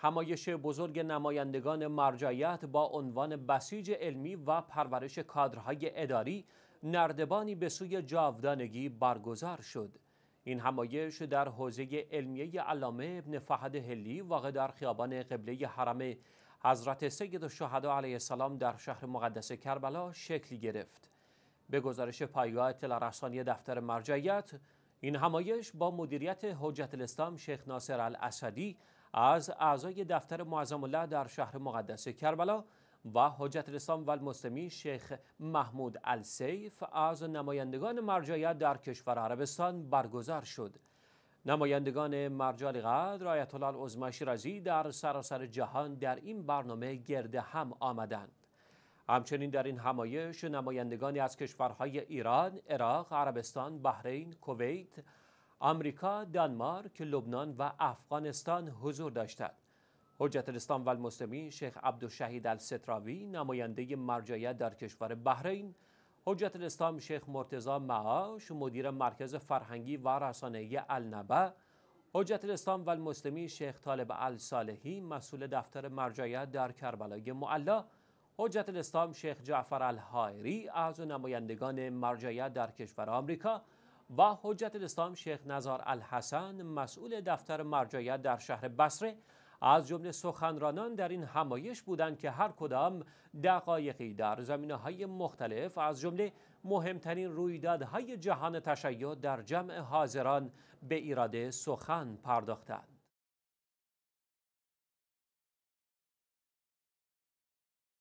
همایش بزرگ نمایندگان مرجعیت با عنوان بسیج علمی و پرورش کادرهای اداری نردبانی به سوی جاودانگی برگزار شد. این همایش در حوزه علمیه علامه ابن فهد هلی واقع در خیابان قبله حرم حضرت سید الشهدا علیه السلام در شهر مقدس کربلا شکل گرفت. به گزارش پایگاه اطلاع دفتر مرجعیت، این همایش با مدیریت حجت الاسلام شیخ ناصر الاسدی از اعضای دفتر معظم الله در شهر مقدس کربلا و حجت الاسلام و شیخ محمود السیف از نمایندگان مرجعیت در کشور عربستان برگزار شد نمایندگان مرجع قدر آیت الله در سراسر جهان در این برنامه گرد هم آمدند همچنین در این همایش نمایندگانی از کشورهای ایران، عراق، عربستان، بحرین، کویت، آمریکا، دانمارک، لبنان و افغانستان حضور داشتند. حجت الاسلام و شیخ عبدالشهید الستراوی نماینده مرجعیت در کشور بحرین حجت الاسلام شیخ مرتزا معاش مدیر مرکز فرهنگی و رسانه‌ای النبع حجت الاسلام و شیخ طالب الصالحی مسئول دفتر مرجعیت در کربلای معلا حجت الاسلام شیخ جعفر الحائری از نمایندگان مرجعیت در کشور آمریکا و حجت الاسلام شیخ نزار الحسن مسئول دفتر مرجعیت در شهر بصره از جمله سخنرانان در این همایش بودند که هر کدام دقایقی در زمینه های مختلف از جمله مهمترین رویدادهای جهان تشیع در جمع حاضران به ایراده سخن پرداختند